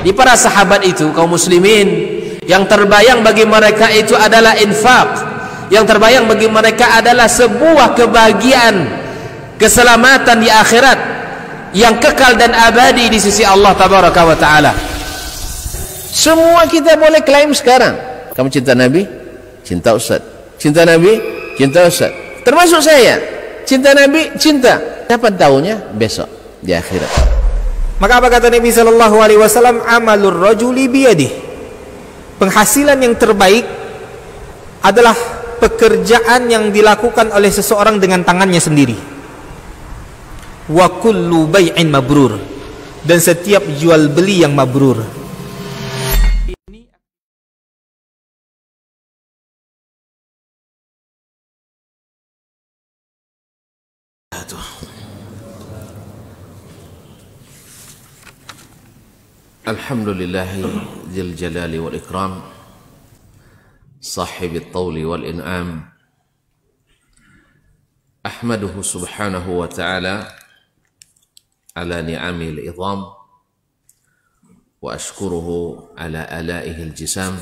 di para sahabat itu kaum muslimin yang terbayang bagi mereka itu adalah infak yang terbayang bagi mereka adalah sebuah kebahagiaan keselamatan di akhirat yang kekal dan abadi di sisi Allah tabaraka wa taala semua kita boleh klaim sekarang kamu cinta nabi cinta ustaz cinta nabi cinta ustaz termasuk saya cinta nabi cinta kapan tahunya besok di akhirat Maka apa kata Nabi sallallahu alaihi wasallam amalur rajuli biyadih. Penghasilan yang terbaik adalah pekerjaan yang dilakukan oleh seseorang dengan tangannya sendiri. Wa kullu bai'in mabrur. Dan setiap jual beli yang mabrur, الحمد لله ذي الجلال والإكرام صاحب الطول والإنعام أحمده سبحانه وتعالى على نعمه العظام وأشكره على آلائه الجسام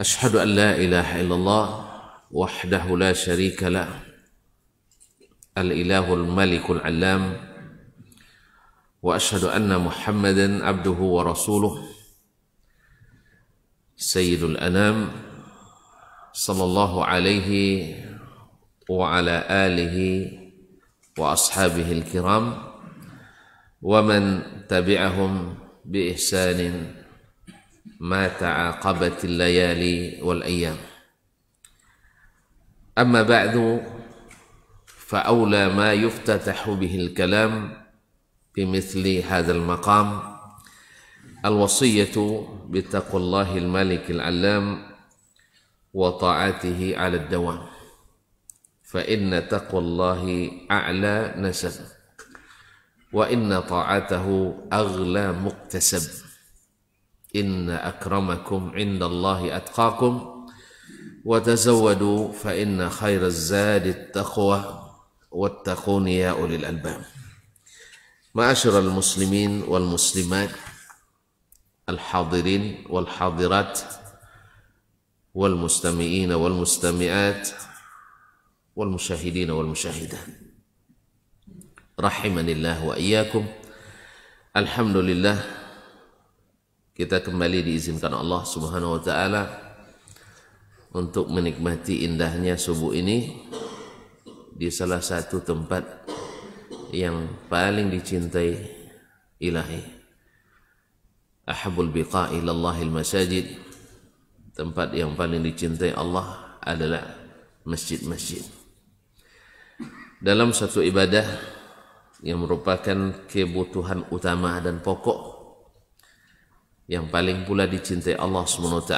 أشهد أن لا إله إلا الله وحده لا شريك له الإله الملك العلام واشهد ان محمدا عبده ورسوله سيد الانام صلى الله عليه وعلى اله واصحابه الكرام ومن تبعهم باحسان ما تعاقبت الليالي والايام اما بعد فاولى ما يفتتح به الكلام في مثل هذا المقام الوصية بتقوى الله الملك العلام وطاعته على الدوام فإن تقوى الله أعلى نسب وإن طاعته أغلى مكتسب إن أكرمكم عند الله أتقاكم وتزودوا فإن خير الزاد التقوى واتقون يا أولي الألباب Ma'asyiral muslimin wal muslimat al-hadirin wal hadirat wal mustami'ina wal mustami'at wal musyahidina wa Alhamdulillah kita kembali diizinkan Allah Subhanahu wa taala untuk menikmati indahnya subuh ini di salah satu tempat yang paling dicintai ilahi Ahabul biqa ilallahil masajid Tempat yang paling dicintai Allah adalah masjid-masjid Dalam satu ibadah yang merupakan kebutuhan utama dan pokok yang paling pula dicintai Allah SWT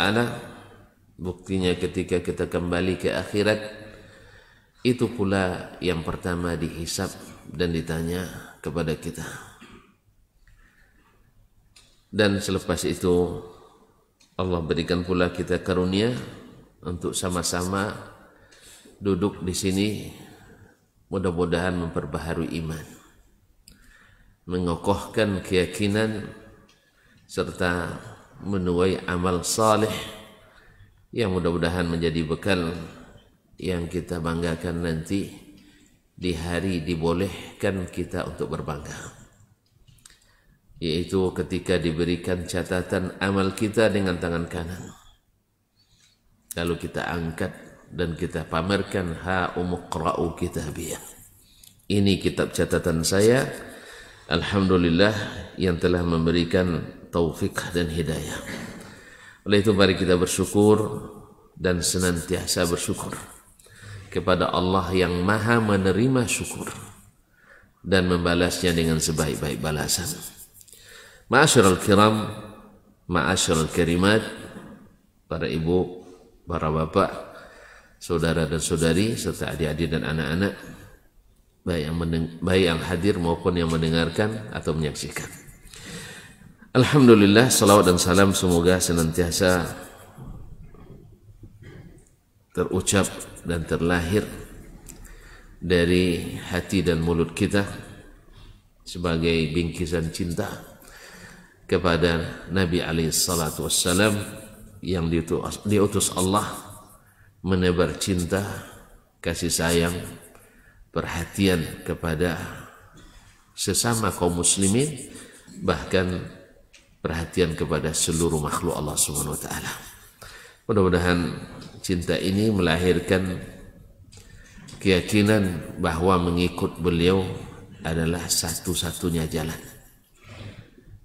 buktinya ketika kita kembali ke akhirat itu pula yang pertama dihisap dan ditanya kepada kita. Dan selepas itu Allah berikan pula kita karunia untuk sama-sama duduk di sini mudah-mudahan memperbaharui iman mengokohkan keyakinan serta menuai amal saleh yang mudah-mudahan menjadi bekal yang kita banggakan nanti di hari dibolehkan kita untuk berbangga yaitu ketika diberikan catatan amal kita dengan tangan kanan lalu kita angkat dan kita pamerkan ha umuqra'u kitabiyah ini kitab catatan saya Alhamdulillah yang telah memberikan taufik dan hidayah oleh itu mari kita bersyukur dan senantiasa bersyukur kepada Allah yang maha menerima syukur dan membalasnya dengan sebaik-baik balasan. Ma'asyiral kiram, ma'asyiral karimat, para ibu, para bapak, saudara dan saudari serta adik-adik dan anak-anak baik yang baik yang hadir maupun yang mendengarkan atau menyaksikan. Alhamdulillah salawat dan salam semoga senantiasa terucap dan terlahir dari hati dan mulut kita sebagai bingkisan cinta kepada Nabi alaihi salatu yang diutus, diutus Allah menebar cinta, kasih sayang, perhatian kepada sesama kaum muslimin bahkan perhatian kepada seluruh makhluk Allah Subhanahu wa taala. Mudah-mudahan cinta ini melahirkan keyakinan bahawa mengikut beliau adalah satu-satunya jalan.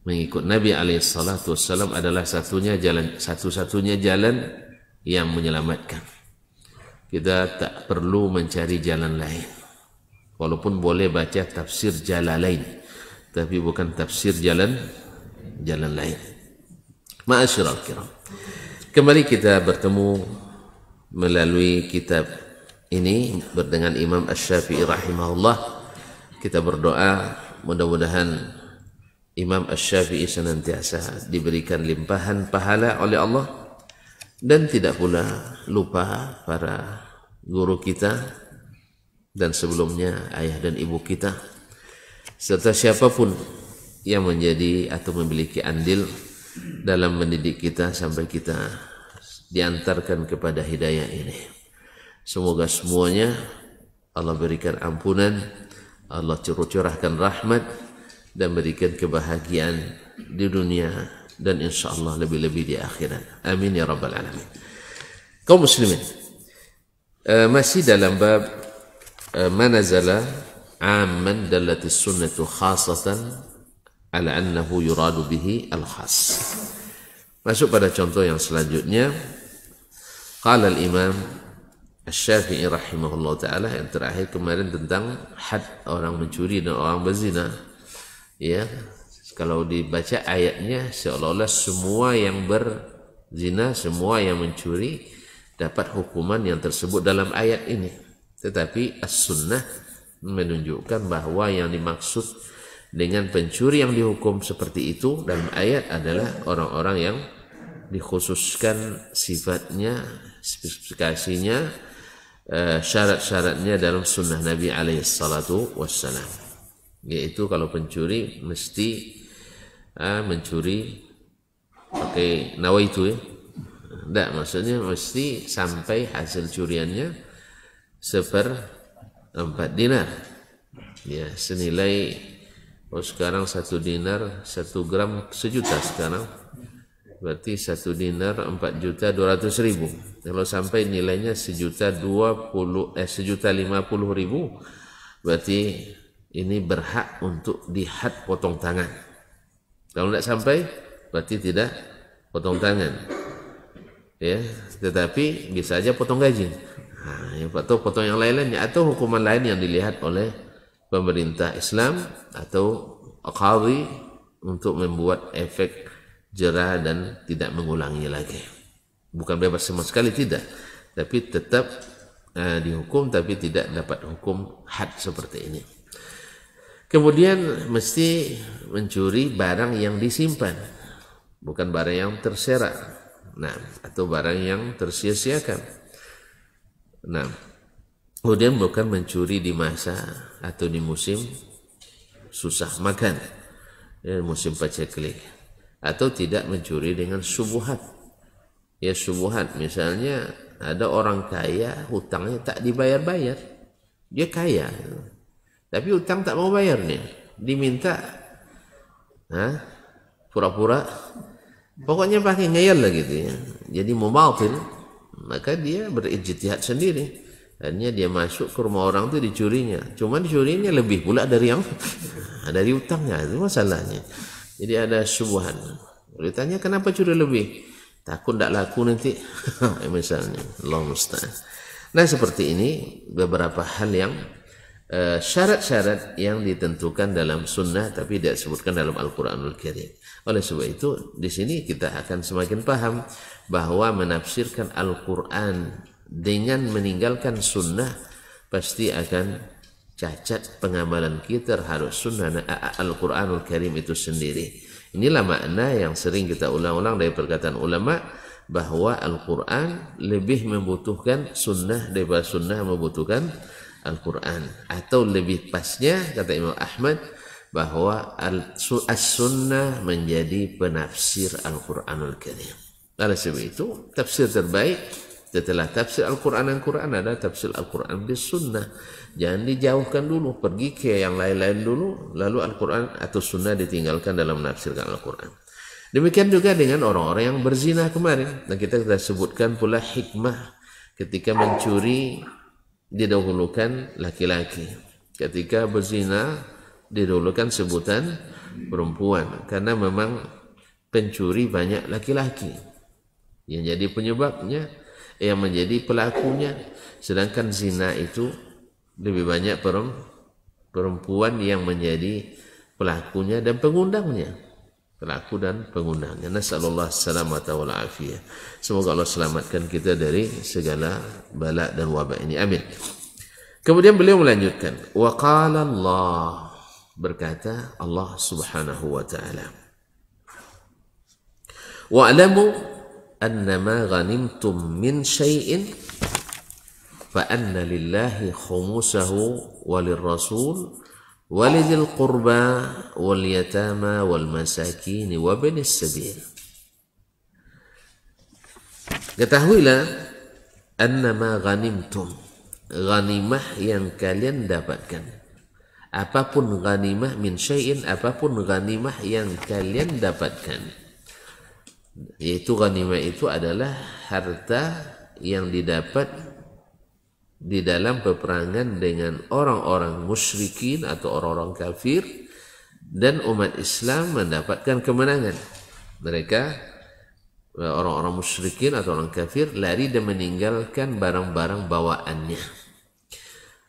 Mengikut Nabi alaihissalatu adalah satunya jalan satu-satunya jalan yang menyelamatkan. Kita tak perlu mencari jalan lain. Walaupun boleh baca tafsir jalan lain, tapi bukan tafsir jalan jalan lain. al kiram. Kembali kita bertemu melalui kitab ini berdengan Imam ash shafii rahimahullah kita berdoa mudah-mudahan Imam ash shafii senantiasa diberikan limpahan pahala oleh Allah dan tidak pula lupa para guru kita dan sebelumnya ayah dan ibu kita serta siapapun yang menjadi atau memiliki andil dalam mendidik kita sampai kita diantarkan kepada hidayah ini. Semoga semuanya Allah berikan ampunan, Allah curahkan rahmat dan berikan kebahagiaan di dunia dan insyaallah lebih-lebih di akhirat. Amin ya rabbal alamin. Kau muslimin, eh, masih dalam bab eh, manazala amman dallatis sunnatu khasatan ala annahu yuradu bihi al khas. Masuk pada contoh yang selanjutnya Qala al-Imam Asy-Syafi'i rahimahullah taala yang terakhir kemarin tentang had orang mencuri dan orang berzina. Ya, kalau dibaca ayatnya seolah-olah semua yang berzina, semua yang mencuri dapat hukuman yang tersebut dalam ayat ini. Tetapi as-sunnah menunjukkan bahwa yang dimaksud dengan pencuri yang dihukum seperti itu dalam ayat adalah orang-orang yang dikhususkan sifatnya, spesifikasinya, eh, syarat-syaratnya dalam sunnah Nabi alaihissalatu wassalam. Yaitu kalau pencuri mesti eh, mencuri pakai nawa itu ya. Tidak, maksudnya mesti sampai hasil curiannya seper empat dinar. Ya, senilai oh sekarang satu dinar, satu gram, sejuta sekarang. berarti satu dinar empat juta dua ratus ribu kalau sampai nilainya sejuta dua puluh eh sejuta lima puluh ribu berarti ini berhak untuk dihat potong tangan kalau tidak sampai berarti tidak potong tangan ya tetapi bisa aja potong gaji nah, atau potong yang lain-lainnya atau hukuman lain yang dilihat oleh pemerintah Islam atau qadhi untuk membuat efek jerah dan tidak mengulangi lagi. Bukan bebas sama sekali tidak, tapi tetap uh, dihukum tapi tidak dapat hukum had seperti ini. Kemudian mesti mencuri barang yang disimpan, bukan barang yang terserak. Nah, atau barang yang tersia-siakan. Nah, kemudian bukan mencuri di masa atau di musim susah makan, ya, musim paceklik. atau tidak mencuri dengan subuhat ya subuhat misalnya ada orang kaya hutangnya tak dibayar-bayar dia kaya tapi hutang tak mau bayar nih diminta ha? pura-pura pokoknya pakai ngeyel lah gitu ya jadi mubatil maka dia berijtihad sendiri akhirnya dia masuk ke rumah orang itu dicurinya cuma dicurinya lebih pula dari yang dari utangnya itu masalahnya Jadi ada subuhan. Ditanya kenapa curi lebih? Takut tidak laku nanti. Ya, misalnya, Allah musta'an. Nah seperti ini beberapa hal yang eh, syarat-syarat uh, syarat -syarat yang ditentukan dalam sunnah tapi tidak disebutkan dalam Al-Quranul Karim. Oleh sebab itu di sini kita akan semakin paham bahwa menafsirkan Al-Quran dengan meninggalkan sunnah pasti akan cacat pengamalan kita terhadap sunnah Al-Quranul Karim itu sendiri. Inilah makna yang sering kita ulang-ulang dari perkataan ulama bahawa Al-Quran lebih membutuhkan sunnah daripada sunnah membutuhkan Al-Quran. Atau lebih pasnya kata Imam Ahmad bahawa As-Sunnah menjadi penafsir Al-Quranul Karim. Oleh sebab itu, tafsir terbaik setelah tafsir Al-Quran dan Al Quran adalah tafsir Al-Quran di sunnah. Jangan dijauhkan dulu, pergi ke yang lain-lain dulu, lalu Al-Quran atau Sunnah ditinggalkan dalam menafsirkan Al-Quran. Demikian juga dengan orang-orang yang berzina kemarin. Dan kita sudah sebutkan pula hikmah ketika mencuri didahulukan laki-laki. Ketika berzina didahulukan sebutan perempuan. Karena memang pencuri banyak laki-laki. Yang jadi penyebabnya, yang menjadi pelakunya. Sedangkan zina itu lebih banyak perempuan yang menjadi pelakunya dan pengundangnya pelaku dan pengundangnya nasallallahu salamata wal afiyah semoga Allah selamatkan kita dari segala bala dan wabak ini amin kemudian beliau melanjutkan wa qala Allah berkata Allah Subhanahu wa taala wa alamu annama ghanimtum min Shayin. فأن لله خمسه وللرسول ولذي القربى واليتامى والمساكين وابن السبيل Ketahuilah annama ghanimtum ghanimah yang kalian dapatkan apapun ghanimah min syai'in apapun ghanimah yang kalian dapatkan yaitu ghanimah itu adalah harta yang didapat di dalam peperangan dengan orang-orang musyrikin atau orang-orang kafir dan umat Islam mendapatkan kemenangan. Mereka eh, orang-orang musyrikin atau orang kafir lari dan meninggalkan barang-barang bawaannya.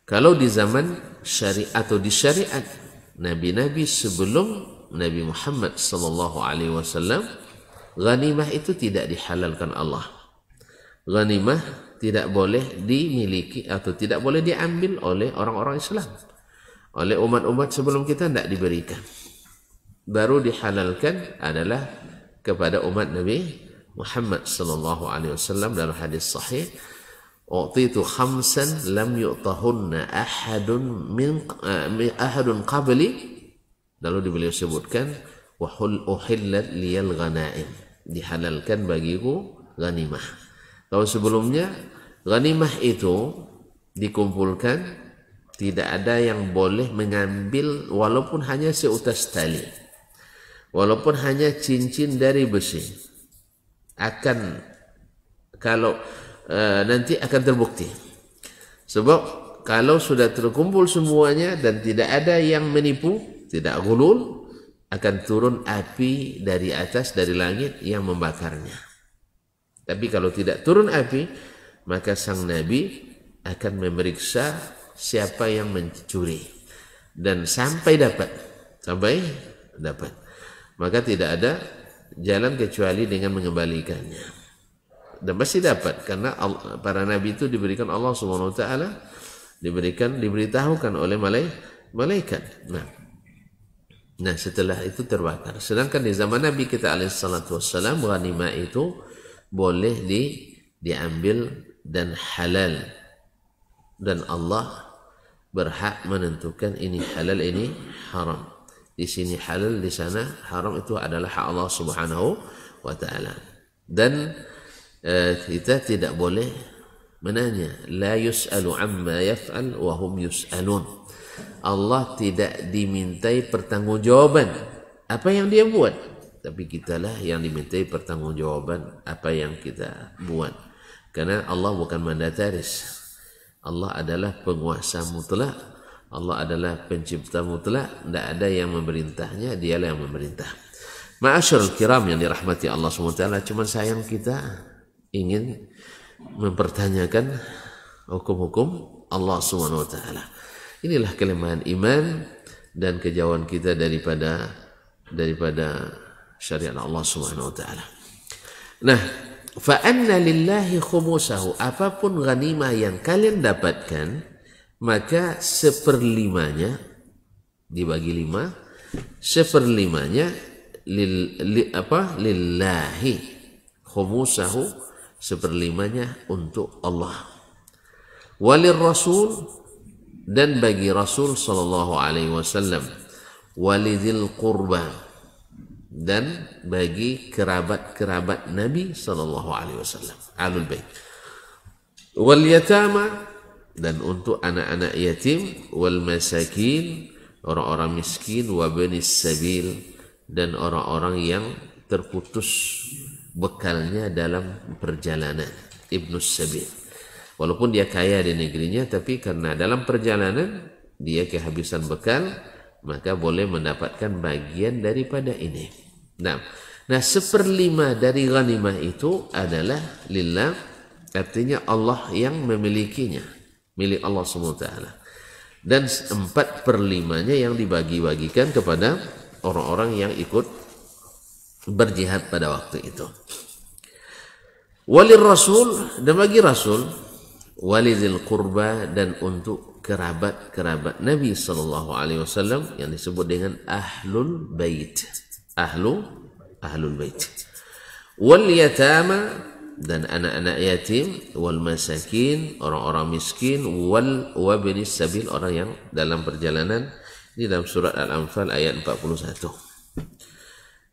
Kalau di zaman syariat atau di syariat nabi-nabi sebelum Nabi Muhammad sallallahu alaihi wasallam ghanimah itu tidak dihalalkan Allah. Ghanimah tidak boleh dimiliki atau tidak boleh diambil oleh orang-orang Islam. Oleh umat-umat sebelum kita tidak diberikan. Baru dihalalkan adalah kepada umat Nabi Muhammad sallallahu alaihi wasallam dalam hadis sahih Utitu khamsan lam yu'tahunna ahadun min eh, ahadun qabli lalu beliau sebutkan wa hul uhillat liyal ghanaim dihalalkan bagiku ghanimah Kalau sebelumnya ghanimah itu dikumpulkan tidak ada yang boleh mengambil walaupun hanya seutas tali. Walaupun hanya cincin dari besi. Akan kalau e, nanti akan terbukti. Sebab kalau sudah terkumpul semuanya dan tidak ada yang menipu, tidak gulul, akan turun api dari atas dari langit yang membakarnya. Tapi kalau tidak turun api, maka sang Nabi akan memeriksa siapa yang mencuri. Dan sampai dapat. Sampai dapat. Maka tidak ada jalan kecuali dengan mengembalikannya. Dan pasti dapat. Karena para Nabi itu diberikan Allah SWT. Diberikan, diberitahukan oleh malaikat. Nah. Nah setelah itu terbakar. Sedangkan di zaman Nabi kita alaihissalatu wassalam, ghanimah itu, boleh di diambil dan halal dan Allah berhak menentukan ini halal ini haram di sini halal di sana haram itu adalah hak Allah Subhanahu wa taala dan uh, kita tidak boleh menanya la yusalu amma yaf'al wa hum yusalun Allah tidak dimintai pertanggungjawaban apa yang dia buat tapi kitalah yang dimintai pertanggungjawaban apa yang kita buat karena Allah bukan mandataris Allah adalah penguasa mutlak Allah adalah pencipta mutlak tidak ada yang memerintahnya dialah yang memerintah Ma'asyarul kiram yang dirahmati Allah SWT Cuma sayang kita ingin mempertanyakan hukum-hukum Allah SWT Inilah kelemahan iman dan kejauhan kita daripada daripada syariat Allah Subhanahu wa taala. Nah, fa anna lillahi khumusahu apapun ghanimah yang kalian dapatkan maka seperlimanya dibagi lima seperlimanya lil, li, apa lillahi khumusahu seperlimanya untuk Allah walil rasul dan bagi rasul sallallahu alaihi wasallam walidil qurba dan bagi kerabat-kerabat Nabi sallallahu alaihi wasallam alul bait wal yatama dan untuk anak-anak yatim wal masakin orang-orang miskin wabnis sabil dan orang-orang yang terputus bekalnya dalam perjalanan ibnu sabil walaupun dia kaya di negerinya tapi karena dalam perjalanan dia kehabisan bekal maka boleh mendapatkan bagian daripada ini. Nah, nah seperlima dari ghanimah itu adalah lillah, artinya Allah yang memilikinya, milik Allah SWT. Dan empat perlimanya yang dibagi-bagikan kepada orang-orang yang ikut berjihad pada waktu itu. Wali Rasul dan bagi Rasul, walidil kurba dan untuk kerabat-kerabat Nabi saw. Alaihi Wasallam yang disebut dengan ahlul bait, ahlu ahlul bait, wal yatama dan anak-anak yatim, wal masakin orang-orang miskin, wal wabni sabil orang yang dalam perjalanan dalam surat Al-Anfal ayat 41.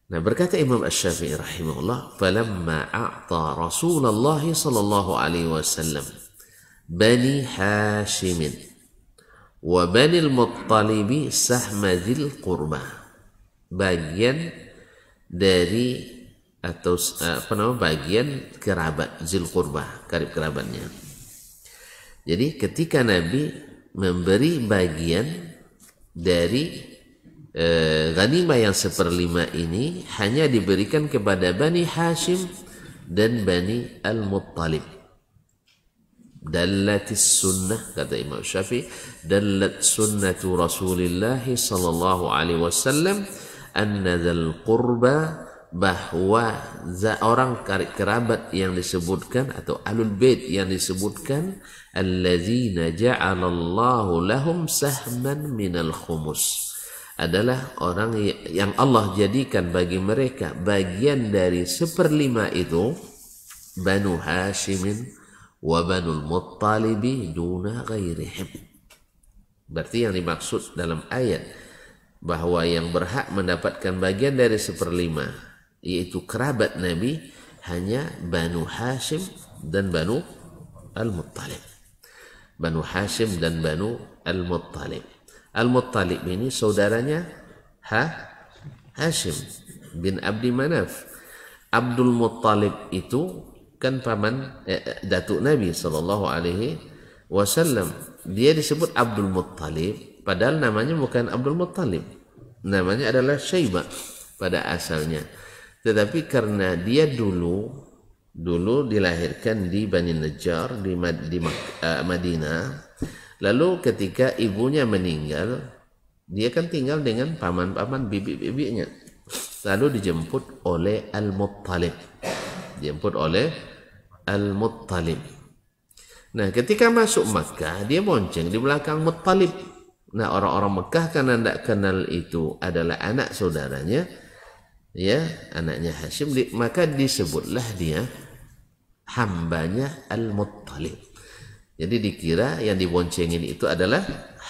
Nah berkata Imam Ash-Syafi'i rahimahullah, "Falamma a'ta Rasulullah sallallahu alaihi wasallam Bani Hashimin wa banil muttalibi sahmadil kurma bagian dari atau eh, apa nama bagian kerabat zil kurba karib kerabatnya jadi ketika Nabi memberi bagian dari e, ghanimah yang seperlima ini hanya diberikan kepada Bani Hashim dan Bani Al-Muttalib dallat sunnah kata Imam Syafi'i dallat Sunnah Rasulullah sallallahu alaihi wasallam anna dzal qurba bahwa orang kerabat yang disebutkan atau alul bait yang disebutkan alladzina ja'alallahu lahum sahman minal khumus adalah orang yang Allah jadikan bagi mereka bagian dari seperlima itu Banu Hashim. wa banul muttalibi duna berarti yang dimaksud dalam ayat bahwa yang berhak mendapatkan bagian dari seperlima yaitu kerabat Nabi hanya Banu Hashim dan Banu Al-Muttalib Banu Hashim dan Banu Al-Muttalib Al-Muttalib ini saudaranya ha Hashim bin Abdi Manaf Abdul Muttalib itu kan paman eh, eh, datuk Nabi Shallallahu Alaihi Wasallam dia disebut Abdul Muttalib padahal namanya bukan Abdul Muttalib namanya adalah Syaibah pada asalnya tetapi karena dia dulu dulu dilahirkan di Bani Najjar di, Mad di Mak uh, Madinah lalu ketika ibunya meninggal dia kan tinggal dengan paman-paman bibi-bibinya lalu dijemput oleh Al-Muttalib dijemput oleh Al-Muttalib Nah ketika masuk Makkah Dia bonceng di belakang Muttalib Nah orang-orang Makkah karena tidak kenal itu adalah anak saudaranya Ya anaknya Hashim Maka disebutlah dia Hambanya Al-Muttalib Jadi dikira yang diboncengin itu adalah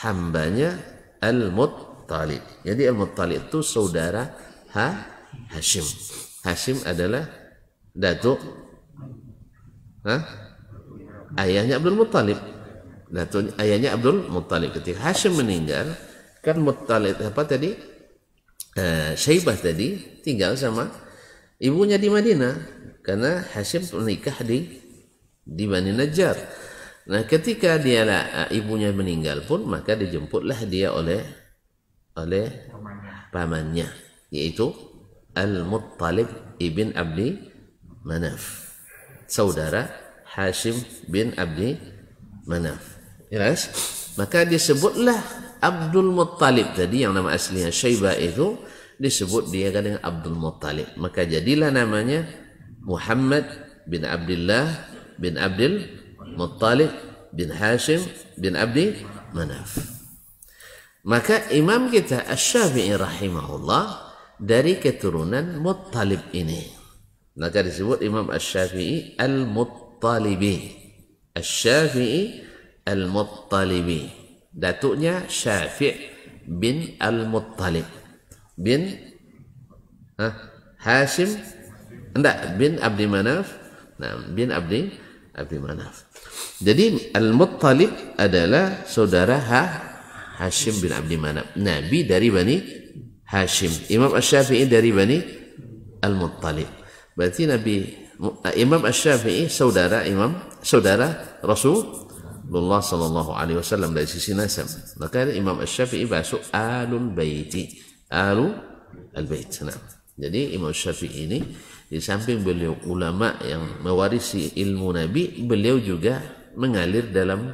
Hambanya Al-Muttalib Jadi Al-Muttalib itu saudara ha? Hashim Hashim adalah Datuk Hah? Ayahnya Abdul Muttalib. Nah, ayahnya Abdul Muttalib ketika Hashim meninggal kan Muttalib apa tadi? Uh, Syaibah tadi tinggal sama ibunya di Madinah karena Hashim menikah di di Bani Najjar. Nah, ketika dia eh, ibunya meninggal pun maka dijemputlah dia oleh oleh pamannya yaitu Al-Muttalib ibn Abdi Manaf saudara Hashim bin Abdi Manaf. Jelas? Ya, Maka disebutlah Abdul Muttalib tadi yang nama aslinya Syaibah itu disebut dia kan dengan Abdul Muttalib. Maka jadilah namanya Muhammad bin Abdullah bin Abdul Muttalib bin Hashim bin Abdi Manaf. Maka imam kita Asy-Syafi'i rahimahullah dari keturunan Muttalib ini. Maka disebut Imam Ash-Syafi'i Al-Muttalibi. Ash-Syafi'i Al-Muttalibi. Datuknya Syafi' bin Al-Muttalib. Bin ha, Hashim. Enggak, bin Abdi Manaf. Nah, bin Abdi, Abdi Manaf. Jadi Al-Muttalib adalah saudara ha, Hashim bin Abdi Manaf. Nabi dari Bani Hashim. Imam Ash-Syafi'i dari Bani Al-Muttalib. Berarti Nabi eh, Imam Asy-Syafi'i saudara Imam saudara Rasulullah sallallahu alaihi wasallam dari sisi nasab. Maka Imam Asy-Syafi'i masuk alul baiti. Alu al-bait. Nah. Jadi Imam Syafi'i ini di samping beliau ulama yang mewarisi ilmu Nabi, beliau juga mengalir dalam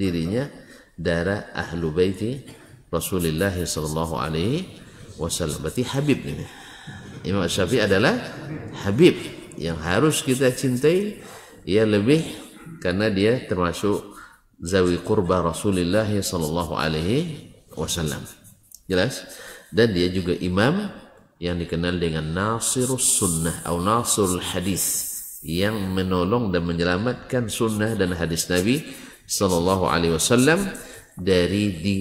dirinya darah ahlu baiti Rasulullah sallallahu alaihi wasallam. Berarti Habib ini. Imam Syafi'i adalah Habib yang harus kita cintai ia lebih karena dia termasuk zawi qurba Rasulullah sallallahu alaihi wasallam. Jelas? Dan dia juga imam yang dikenal dengan Nasirus Sunnah atau Nasirul Hadis yang menolong dan menyelamatkan sunnah dan hadis Nabi sallallahu alaihi wasallam dari di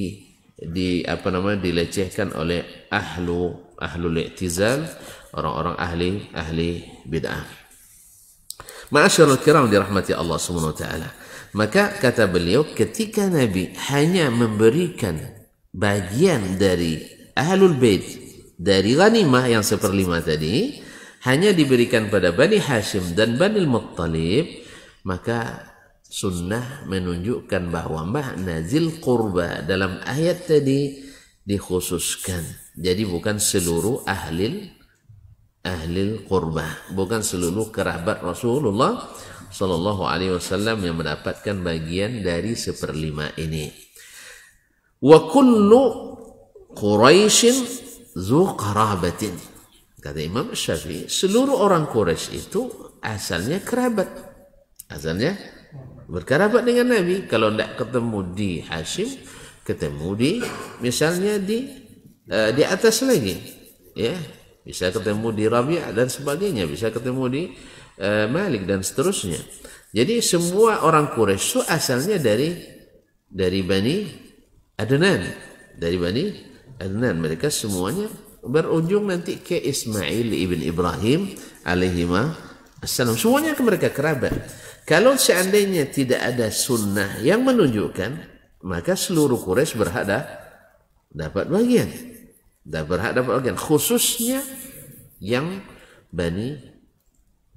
di apa nama dilecehkan oleh ahlu ahlul i'tizal, orang-orang ahli ahli bid'ah. Ma'asyiral kiram dirahmati Allah Subhanahu wa taala. Maka kata beliau ketika Nabi hanya memberikan bagian dari ahlul bait dari ghanimah yang seperlima tadi hanya diberikan pada Bani Hashim dan Bani Muttalib maka sunnah menunjukkan bahwa makna zil qurba dalam ayat tadi dikhususkan jadi bukan seluruh ahli ahli qurbah, bukan seluruh kerabat Rasulullah Sallallahu Alaihi Wasallam yang mendapatkan bagian dari seperlima ini. Wa kullu Quraisyin zuqarabatin. Kata Imam Syafi'i, seluruh orang Quraisy itu asalnya kerabat. Asalnya berkerabat dengan Nabi. Kalau tidak ketemu di Hashim, ketemu di misalnya di uh, di atas lagi ya bisa ketemu di Rabi' dan sebagainya bisa ketemu di uh, Malik dan seterusnya jadi semua orang Quraisy itu asalnya dari dari Bani Adnan dari Bani Adnan mereka semuanya berujung nanti ke Ismail ibn Ibrahim alaihi assalam semuanya mereka kerabat kalau seandainya tidak ada sunnah yang menunjukkan maka seluruh Quraisy berhak dapat bagian dah berhak dapat bagian khususnya yang bani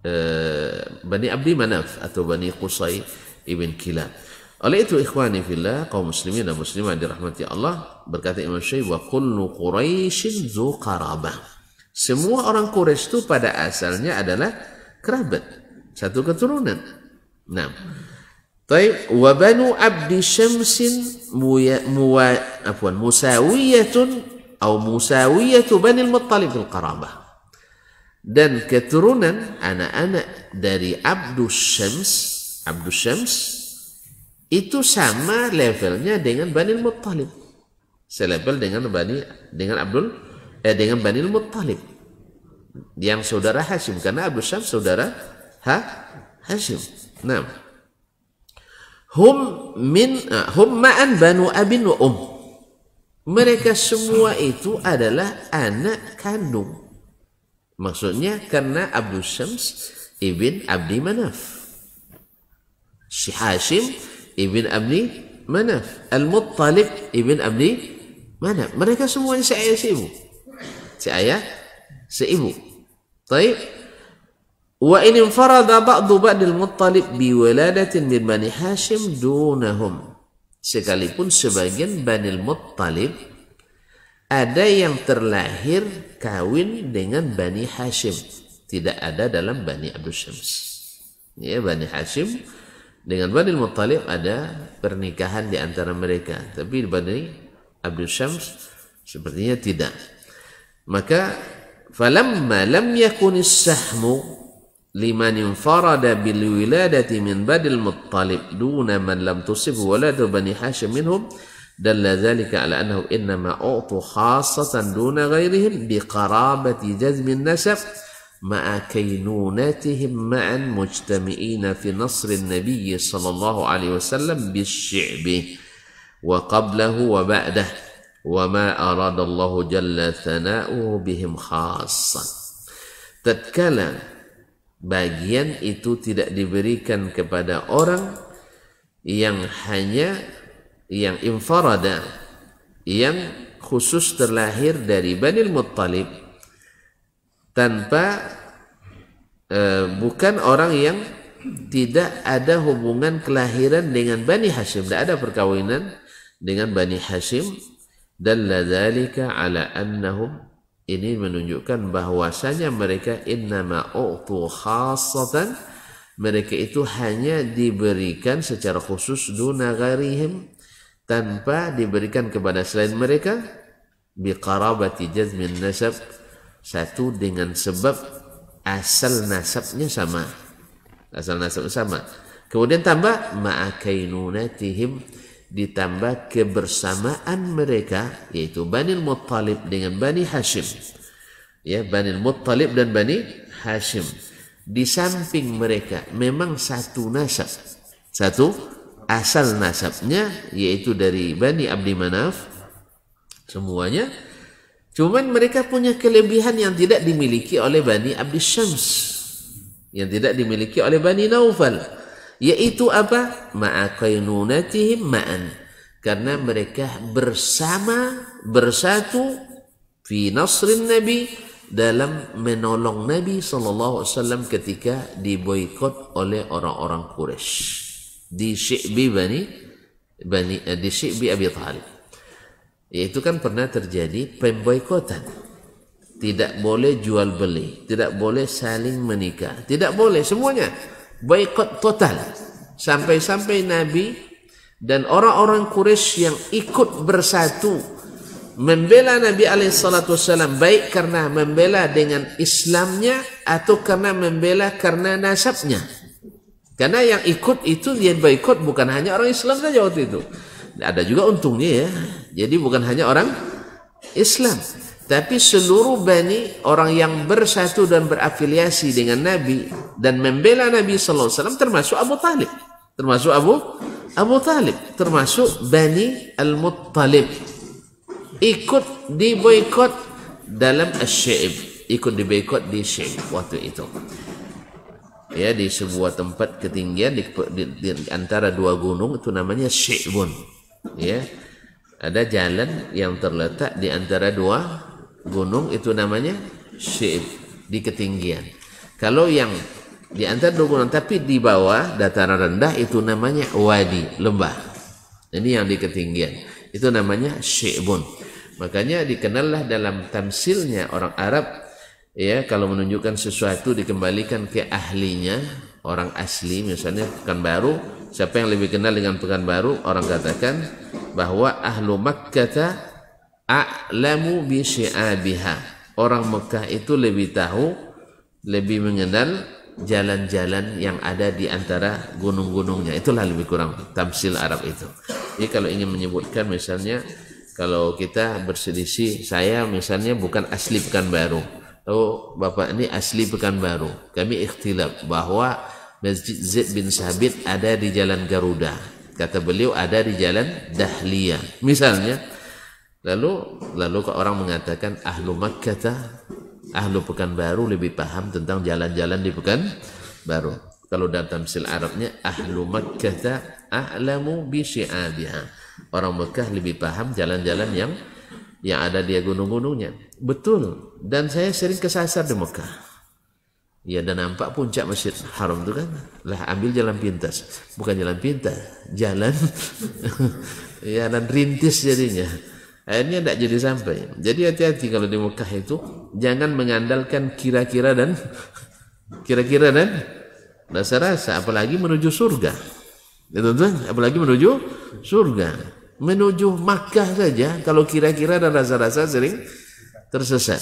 uh, bani Abdi Manaf atau bani Qusay ibn Kila. Oleh itu ikhwani Allah kaum muslimin dan muslimah di rahmati Allah berkata Imam Syeikh. wa kullu Quraisy dzu qarabah. Semua orang Quraisy itu pada asalnya adalah kerabat, satu keturunan. Nam, Baik, wabnu banu Abdi Syamsin muwa apa musawiyatun atau musawiyatu Bani Muttalib al-Qarabah. Dan keturunan anak-anak dari Abdus Syams, Abdus Syams itu sama levelnya dengan Bani Muttalib. Selevel dengan Bani dengan Abdul eh dengan Bani Muttalib. Yang saudara Hashim karena abdul Syams saudara ha Hashim. Nah. Hum min uh, hum ma'an banu abin wa um Mereka semua itu adalah anak kandung. Maksudnya karena Abu Syams ibn Abdi Manaf. Si Hashim ibn Abdi Manaf. Al-Muttalib ibn Abdi Manaf. Mereka semua si ayah si ibu. Si ayah si ibu. Baik. Wa in infarada ba'du ba'dil muttalib bi waladatin Hashim dunahum. Sekalipun sebagian Banil Muttalib ada yang terlahir kawin dengan Bani Hashim. Tidak ada dalam Bani Abdul Syams. Ya, Bani Hashim dengan Bani Muttalib ada pernikahan di antara mereka. Tapi Bani Abdul Syams sepertinya tidak. Maka falamma lam yakunis sahmu لمن انفرد بالولادة من بني المطلب دون من لم تصبه ولادة بني هاشم منهم دل ذلك على أنه إنما أعطوا خاصة دون غيرهم بقرابة جذب النسب مع كينونتهم معا مجتمعين في نصر النبي صلى الله عليه وسلم بالشعب وقبله وبعده وما أراد الله جل ثناؤه بهم خاصة تتكلم bagian itu tidak diberikan kepada orang yang hanya yang infarada yang khusus terlahir dari Banil Muttalib tanpa e, bukan orang yang tidak ada hubungan kelahiran dengan Bani Hashim tidak ada perkawinan dengan Bani Hashim dan dhalika ala annahum ini menunjukkan bahwasanya mereka innama u'tu khassatan mereka itu hanya diberikan secara khusus duna gharihim tanpa diberikan kepada selain mereka biqarabati jazmin nasab satu dengan sebab asal nasabnya sama asal nasab sama kemudian tambah ma'akainunatihim ditambah kebersamaan mereka yaitu Bani Muttalib dengan Bani Hashim ya Bani Muttalib dan Bani Hashim di samping mereka memang satu nasab satu asal nasabnya yaitu dari Bani Abdi Manaf semuanya cuman mereka punya kelebihan yang tidak dimiliki oleh Bani Abdi Syams yang tidak dimiliki oleh Bani Naufal yaitu apa ma'akainunatihim ma'an karena mereka bersama bersatu fi nasrin nabi dalam menolong nabi sallallahu alaihi wasallam ketika diboikot oleh orang-orang Quraisy di Syi'bi Bani Bani eh, di Syi'bi Abi Thalib yaitu kan pernah terjadi pemboikotan tidak boleh jual beli tidak boleh saling menikah tidak boleh semuanya boikot total sampai-sampai Nabi dan orang-orang Quraisy yang ikut bersatu membela Nabi alaihi baik karena membela dengan Islamnya atau karena membela karena nasabnya. Karena yang ikut itu dia boikot bukan hanya orang Islam saja waktu itu. Ada juga untungnya ya. Jadi bukan hanya orang Islam. Tapi seluruh bani orang yang bersatu dan berafiliasi dengan Nabi dan membela Nabi Sallallahu Alaihi Wasallam termasuk Abu Talib, termasuk Abu Abu Talib, termasuk bani Al Mutalib ikut di boykot dalam Syeib, ikut di boykot di Syeib waktu itu. Ya di sebuah tempat ketinggian di, di, di antara dua gunung itu namanya Syeibun. Ya ada jalan yang terletak di antara dua gunung itu namanya syib di ketinggian. Kalau yang di antara gunung tapi di bawah dataran rendah itu namanya wadi, lembah. Ini yang di ketinggian. Itu namanya syi'bun. Makanya dikenallah dalam tamsilnya orang Arab ya kalau menunjukkan sesuatu dikembalikan ke ahlinya orang asli misalnya baru. siapa yang lebih kenal dengan baru orang katakan bahwa ahlu makkata a'lamu bi syi'abiha. Orang Mekah itu lebih tahu, lebih mengenal jalan-jalan yang ada di antara gunung-gunungnya. Itulah lebih kurang tamsil Arab itu. Jadi kalau ingin menyebutkan misalnya kalau kita berselisih, saya misalnya bukan asli Pekanbaru. Oh, Bapak ini asli Pekanbaru. Kami ikhtilaf bahwa Masjid Zaid bin Sabit ada di Jalan Garuda. Kata beliau ada di Jalan Dahlia. Misalnya, Lalu lalu orang mengatakan ahlu Makkah ahlu baru lebih paham tentang jalan-jalan di pekan baru. Kalau dalam sil Arabnya ahlu Makkah a'lamu bi syi'abiha. Orang Mekah lebih paham jalan-jalan yang yang ada di gunung-gunungnya. Betul. Dan saya sering kesasar di Mekah. Ya dan nampak puncak Masjid Haram itu kan. Lah ambil jalan pintas. Bukan jalan pintas, jalan ya dan rintis jadinya akhirnya tidak jadi sampai jadi hati-hati kalau di Mekah itu jangan mengandalkan kira-kira dan kira-kira dan rasa-rasa apalagi menuju surga ya teman apalagi menuju surga menuju Makkah saja kalau kira-kira dan rasa-rasa sering tersesat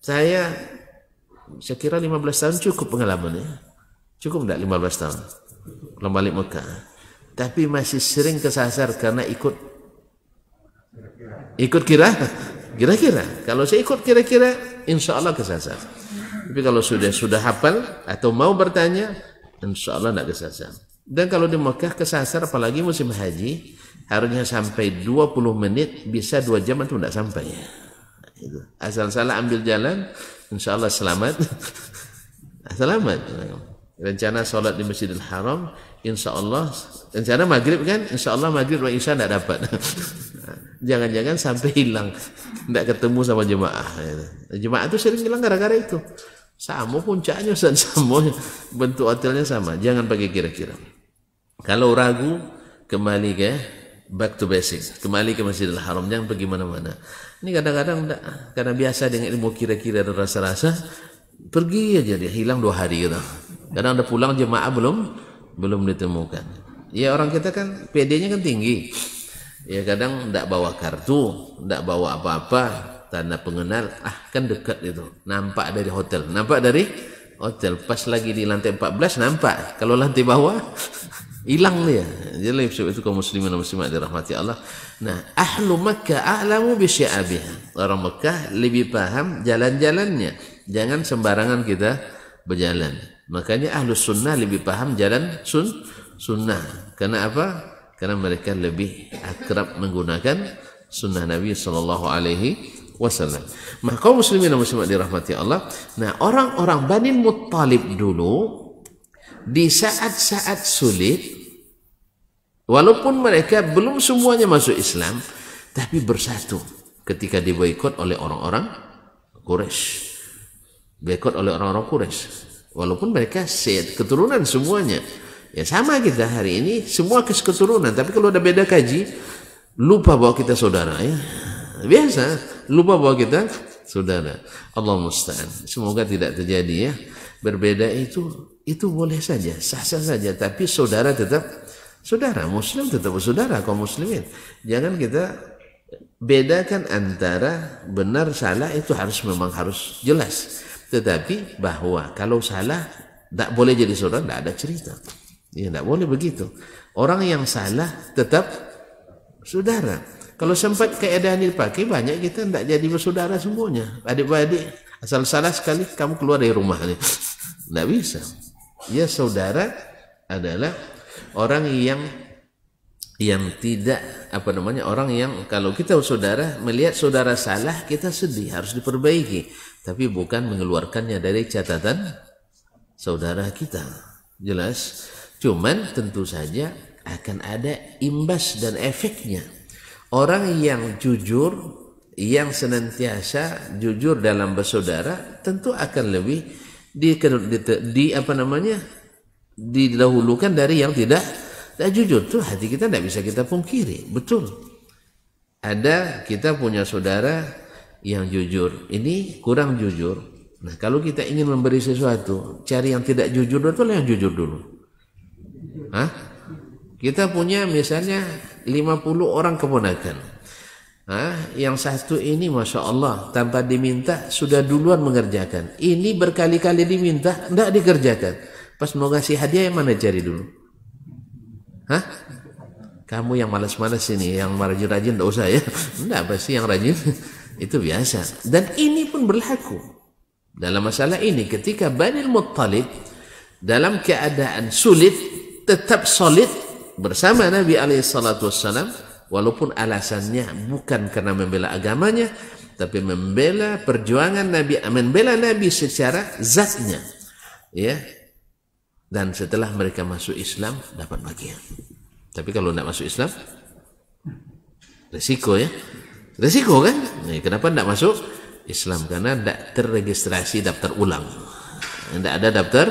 saya saya kira 15 tahun cukup pengalamannya cukup tidak 15 tahun kalau balik Mekah tapi masih sering kesasar karena ikut Ikut kira? Kira-kira. Kalau saya ikut kira-kira, insya Allah kesasar. Tapi kalau sudah sudah hafal atau mau bertanya, insya Allah tidak kesasar. Dan kalau di Mekah kesasar, apalagi musim haji, harusnya sampai 20 menit, bisa dua jam itu tidak sampai. Asal salah ambil jalan, insya Allah selamat. selamat. Rencana sholat di Masjidil Haram, insya Allah, rencana maghrib kan, insya Allah maghrib wa isya tidak dapat. Jangan-jangan sampai hilang, tidak ketemu sama jemaah. Gitu. Jemaah itu sering hilang gara-gara itu. Sama puncaknya Ustaz, sama bentuk hotelnya sama. Jangan pakai kira-kira. Kalau ragu, kembali ke back to basic. Kembali ke Masjidil Haram, jangan pergi mana-mana. Ini kadang-kadang karena biasa dengan ilmu kira-kira dan rasa-rasa, pergi aja dia, hilang dua hari gitu. Kadang ada pulang jemaah belum belum ditemukan. Ya orang kita kan PD-nya kan tinggi ya kadang tidak bawa kartu tidak bawa apa-apa tanda pengenal ah kan dekat itu nampak dari hotel nampak dari hotel pas lagi di lantai 14 nampak kalau lantai bawah hilang dia jadi itu kaum muslimin dan muslimat dirahmati Allah nah ahlu Makkah a'lamu bi syi'abiha orang Mekah lebih paham jalan-jalannya jangan sembarangan kita berjalan makanya ahlu sunnah lebih paham jalan sun sunnah karena apa karena mereka lebih akrab menggunakan sunnah Nabi Sallallahu Alaihi Wasallam. Maka kaum muslimin dan muslimat dirahmati Allah. Nah orang-orang Bani Muttalib dulu di saat-saat sulit, walaupun mereka belum semuanya masuk Islam, tapi bersatu ketika diboikot oleh orang-orang Quraisy. Boikot oleh orang-orang Quraisy. Walaupun mereka keturunan semuanya, Ya sama kita hari ini semua keseketurunan, tapi kalau udah beda kaji lupa bahwa kita saudara ya. Biasa lupa bahwa kita saudara. Allah musta'an. Semoga tidak terjadi ya. Berbeda itu itu boleh saja, sah-sah saja tapi saudara tetap saudara, muslim tetap saudara kaum muslimin. Jangan kita bedakan antara benar salah itu harus memang harus jelas. Tetapi bahwa kalau salah tak boleh jadi saudara, tidak ada cerita. Ya tidak boleh begitu. Orang yang salah tetap saudara. Kalau sempat keadaan dipakai banyak kita tidak jadi bersaudara semuanya. Adik-adik asal salah sekali kamu keluar dari rumah ini. Tidak bisa. Ya saudara adalah orang yang yang tidak apa namanya orang yang kalau kita saudara melihat saudara salah kita sedih harus diperbaiki tapi bukan mengeluarkannya dari catatan saudara kita jelas Cuman tentu saja akan ada imbas dan efeknya. Orang yang jujur, yang senantiasa jujur dalam bersaudara, tentu akan lebih di, di, di apa namanya didahulukan dari yang tidak tidak jujur. Tuh hati kita tidak bisa kita pungkiri, betul. Ada kita punya saudara yang jujur, ini kurang jujur. Nah kalau kita ingin memberi sesuatu, cari yang tidak jujur dulu, yang jujur dulu Hah? Kita punya misalnya 50 orang keponakan. Hah? Yang satu ini Masya Allah tanpa diminta sudah duluan mengerjakan. Ini berkali-kali diminta tidak dikerjakan. Pas mau ngasih hadiah yang mana cari dulu? Hah? Kamu yang malas-malas ini, yang rajin-rajin tidak usah ya. Tidak pasti yang rajin itu biasa. Dan ini pun berlaku dalam masalah ini ketika Banil Muttalib dalam keadaan sulit tetap solid bersama Nabi Alaihissalam walaupun alasannya bukan karena membela agamanya tapi membela perjuangan Nabi membela Nabi secara zatnya ya dan setelah mereka masuk Islam dapat bagian tapi kalau tidak masuk Islam resiko ya resiko kan nah, kenapa tidak masuk Islam karena tidak terregistrasi daftar ulang tidak ada daftar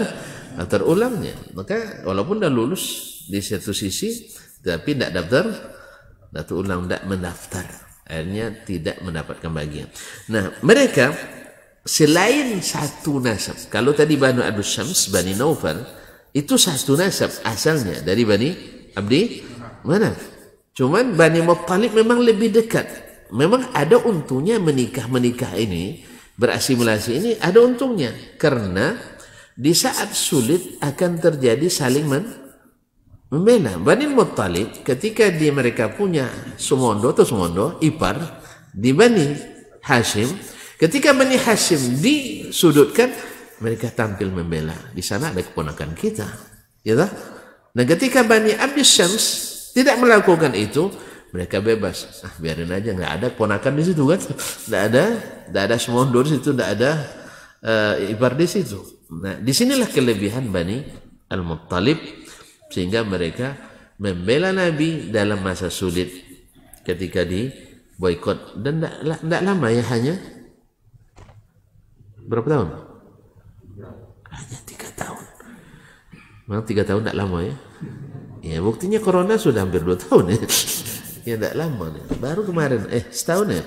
nah, terulangnya maka walaupun dah lulus di satu sisi tapi tidak daftar datu ulang tidak mendaftar akhirnya tidak mendapatkan bagian nah mereka selain satu nasab kalau tadi Banu Abdul Syams Bani Naufal itu satu nasab asalnya dari Bani Abdi mana cuman Bani Muttalib memang lebih dekat memang ada untungnya menikah-menikah ini berasimilasi ini ada untungnya karena di saat sulit akan terjadi saling men membela. Bani Muttalib ketika di mereka punya Sumondo atau Sumondo, Ipar, di Bani Hashim, ketika Bani Hashim disudutkan, mereka tampil membela. Di sana ada keponakan kita. Ya Nah ketika Bani Abdus Syams tidak melakukan itu, mereka bebas. Ah, biarin aja, nggak ada keponakan di situ kan? Nggak ada, nggak ada Sumondo di situ, nggak ada uh, Ipar di situ. Nah, disinilah kelebihan Bani Al-Muttalib sehingga mereka membela Nabi dalam masa sulit ketika di boykot dan tidak lama ya hanya berapa tahun? Hanya tiga tahun. Memang tiga tahun tidak lama ya. Ya buktinya corona sudah hampir dua tahun ya. ya tidak lama. Nih. Baru kemarin eh setahun ya.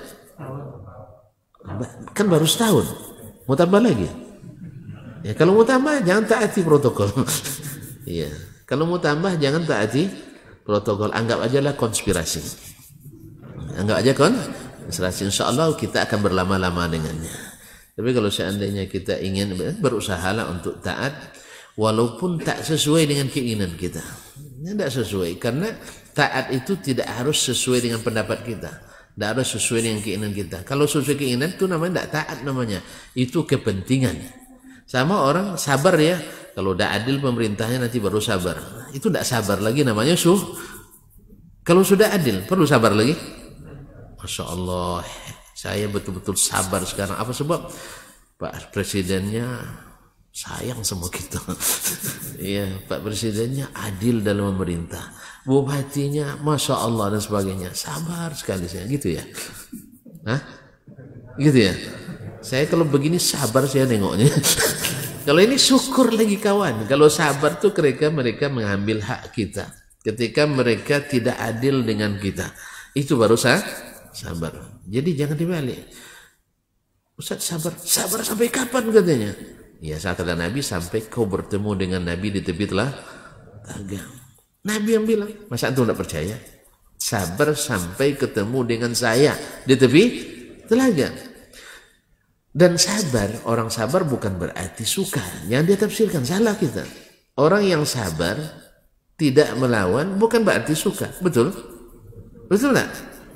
Kan baru setahun. Mau tambah lagi? Ya kalau mau tambah jangan taati protokol. Iya. kalau mau tambah jangan taati protokol. Anggap aja lah konspirasi. Anggap aja kon konspirasi. Insya Allah kita akan berlama-lama dengannya. Tapi kalau seandainya kita ingin berusahalah untuk taat walaupun tak sesuai dengan keinginan kita. Ini tidak sesuai karena taat itu tidak harus sesuai dengan pendapat kita. Tidak harus sesuai dengan keinginan kita. Kalau sesuai keinginan itu namanya tidak taat namanya. Itu kepentingan. Sama orang sabar ya. Kalau udah adil pemerintahnya nanti baru sabar. Itu tidak sabar lagi namanya suh. Kalau sudah adil perlu sabar lagi. Masya Allah. Saya betul-betul sabar sekarang. Apa sebab? Pak Presidennya sayang sama kita. Iya, Pak Presidennya adil dalam pemerintah Bupatinya, masya Allah dan sebagainya. Sabar sekali saya, gitu ya. Hah? Gitu ya. Saya kalau begini sabar saya nengoknya. kalau ini syukur lagi kawan. Kalau sabar tuh mereka mereka mengambil hak kita. Ketika mereka tidak adil dengan kita. Itu baru sah, sabar. Jadi jangan dibalik. Ustaz sabar, sabar sampai kapan katanya? Ya saat kata Nabi sampai kau bertemu dengan Nabi di tepi telah agam. Nabi yang bilang, masa itu tidak percaya? Sabar sampai ketemu dengan saya di tepi telaga. Dan sabar, orang sabar bukan berarti suka. Yang dia tafsirkan salah kita. Orang yang sabar tidak melawan bukan berarti suka. Betul? Betul tak?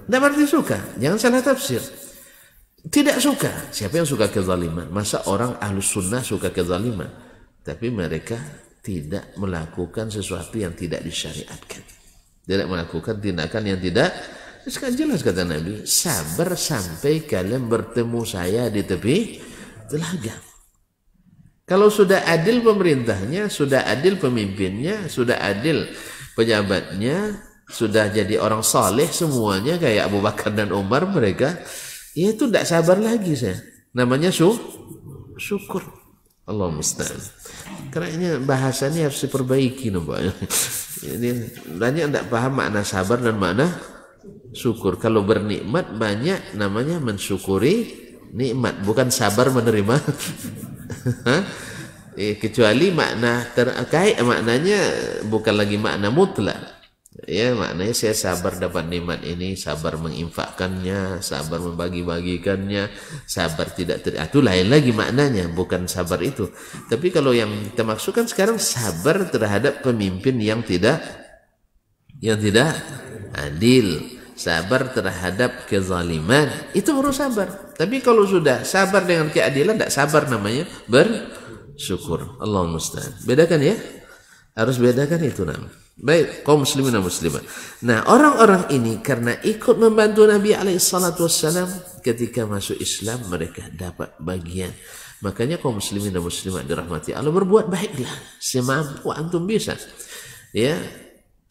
Tidak berarti suka. Jangan salah tafsir. Tidak suka. Siapa yang suka kezaliman? Masa orang ahlus sunnah suka kezaliman? Tapi mereka tidak melakukan sesuatu yang tidak disyariatkan. Tidak melakukan tindakan yang tidak sekarang jelas kata Nabi, sabar sampai kalian bertemu saya di tepi telaga. Kalau sudah adil pemerintahnya, sudah adil pemimpinnya, sudah adil pejabatnya, sudah jadi orang saleh semuanya kayak Abu Bakar dan Umar mereka, ya itu tidak sabar lagi saya. Namanya su syukur. Allah musta'an. Karena bahasanya harus diperbaiki nampaknya. Ini banyak tidak paham makna sabar dan makna syukur. Kalau bernikmat banyak namanya mensyukuri nikmat, bukan sabar menerima. eh, kecuali makna terkait maknanya bukan lagi makna mutlak. Ya, maknanya saya sabar dapat nikmat ini, sabar menginfakkannya, sabar membagi-bagikannya, sabar tidak ter... Itu ah, lain lagi maknanya, bukan sabar itu. Tapi kalau yang kita maksudkan sekarang sabar terhadap pemimpin yang tidak yang tidak adil sabar terhadap kezaliman itu harus sabar tapi kalau sudah sabar dengan keadilan tidak sabar namanya bersyukur Allah mustahil bedakan ya harus bedakan itu nama baik kaum muslimin dan muslimat nah orang-orang ini karena ikut membantu Nabi alaihissalatu wassalam ketika masuk Islam mereka dapat bagian makanya kaum muslimin dan muslimat dirahmati Allah berbuat baiklah semampu antum bisa ya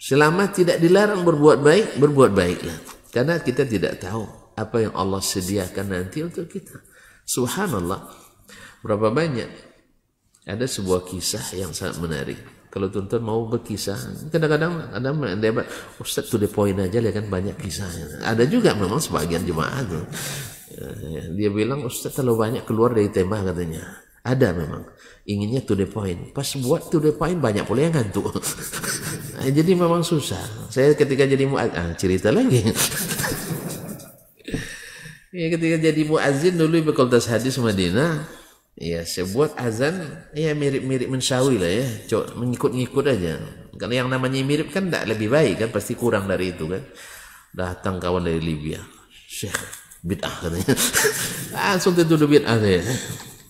Selama tidak dilarang berbuat baik, berbuat baiklah. Karena kita tidak tahu apa yang Allah sediakan nanti untuk kita. Subhanallah. Berapa banyak ada sebuah kisah yang sangat menarik. Kalau tuan-tuan mau berkisah, kadang-kadang ada mendebat, Ustaz tu the aja lah kan banyak kisahnya. Ada juga memang sebagian jemaah. Eh, dia bilang, Ustaz terlalu banyak keluar dari tema katanya. Ada memang. Inginnya to the point. Pas buat to the point banyak pula yang ngantuk. Nah, jadi memang susah. Saya ketika jadi muat, ah, cerita lagi. ya, ketika jadi muazin dulu di Fakultas Hadis Madinah, ya saya buat azan ya mirip-mirip mensawi lah ya. Coba mengikut-ngikut aja. Karena yang namanya mirip kan tidak lebih baik kan, pasti kurang dari itu kan. Datang kawan dari Libya. Syekh, bid'ah katanya. Langsung itu bid'ah saya.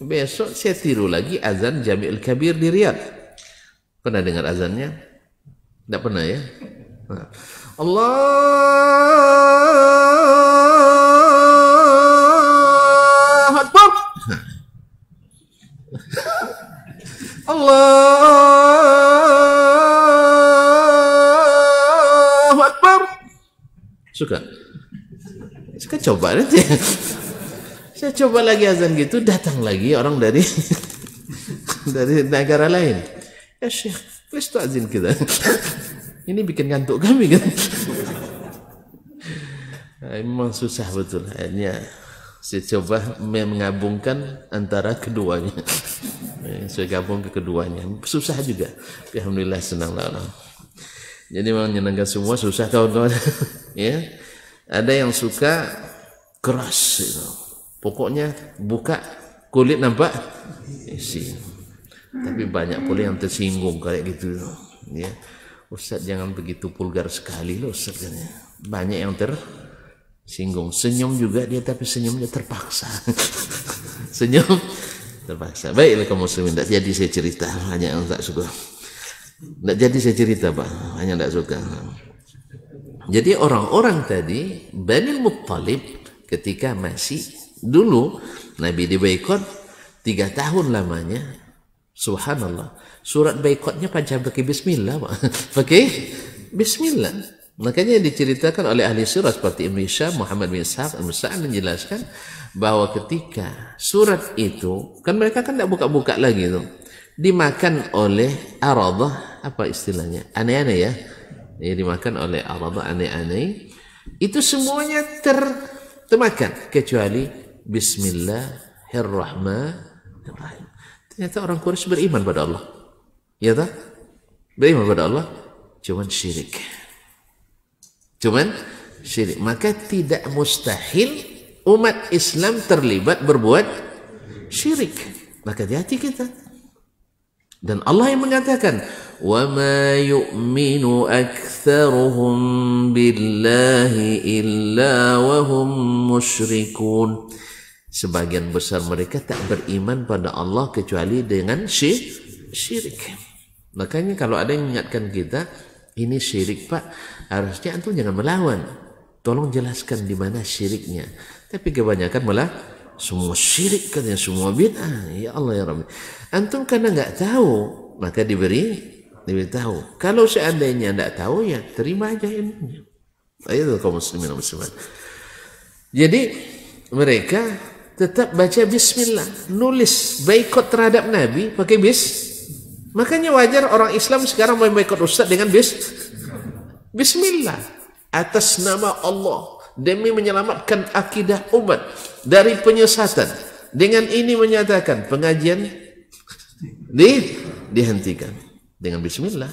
Besok saya tiru lagi azan Jami'ul Kabir di Riyadh. Pernah dengar azannya? Tidak pernah ya? Nah. Allah Akbar. Allah Akbar. Suka? Suka coba nanti. Saya coba lagi azan gitu, datang lagi orang dari dari negara lain. Ya Syekh, please azan kita. Ini bikin ngantuk kami kan. Nah, memang susah betul. Akhirnya saya coba menggabungkan antara keduanya. Eh, saya gabung ke keduanya. Susah juga. Alhamdulillah senang lah. Jadi menyenangkan semua susah kawan-kawan. ya. Ada yang suka keras. You gitu. know Pokoknya buka kulit nampak isi. Tapi banyak pula yang tersinggung kayak gitu. Ya. Ustaz jangan begitu vulgar sekali loh Ustaz. Kan, ya. Banyak yang tersinggung. Senyum juga dia tapi senyumnya terpaksa. Senyum terpaksa. Baiklah kamu muslimin, tidak jadi saya cerita hanya yang tak suka. Tidak jadi saya cerita Pak, hanya tidak suka. Jadi orang-orang tadi Banil Muttalib ketika masih Dulu Nabi di tiga tahun lamanya. Subhanallah. Surat baikotnya panjang pakai bismillah, Pak. Pakai bismillah. Makanya diceritakan oleh ahli surat seperti Ibn Hisham, Muhammad bin Sa'ad, Ibn Sa'ad menjelaskan bahwa ketika surat itu, kan mereka kan tidak buka-buka lagi itu, dimakan oleh aradah, apa istilahnya? Aneh-aneh ya. ya dimakan oleh aradah aneh-aneh. Itu semuanya ter termakan kecuali Bismillahirrahmanirrahim. Ternyata orang Quraisy beriman pada Allah. Ya tak? Beriman pada Allah, cuman syirik. Cuman syirik. Maka tidak mustahil umat Islam terlibat berbuat syirik. Maka hati-hati kita. Dan Allah yang mengatakan, وَمَا يُؤْمِنُ أَكْثَرُهُمْ بِاللَّهِ إِلَّا وَهُمْ مُشْرِكُونَ sebagian besar mereka tak beriman pada Allah kecuali dengan syirik. Makanya kalau ada yang mengingatkan kita, ini syirik pak, harusnya antum jangan melawan. Tolong jelaskan di mana syiriknya. Tapi kebanyakan malah semua syirik katanya semua bid'ah. Ya Allah ya Rabbi. Antum karena enggak tahu, maka diberi diberitahu. Kalau seandainya enggak tahu, ya terima aja ilmunya. Ayatul kaum muslimin muslimat. Jadi mereka tetap baca bismillah nulis baikot terhadap nabi pakai bis makanya wajar orang Islam sekarang mau baikot ustaz dengan bis bismillah atas nama Allah demi menyelamatkan akidah umat dari penyesatan dengan ini menyatakan pengajian di dihentikan dengan bismillah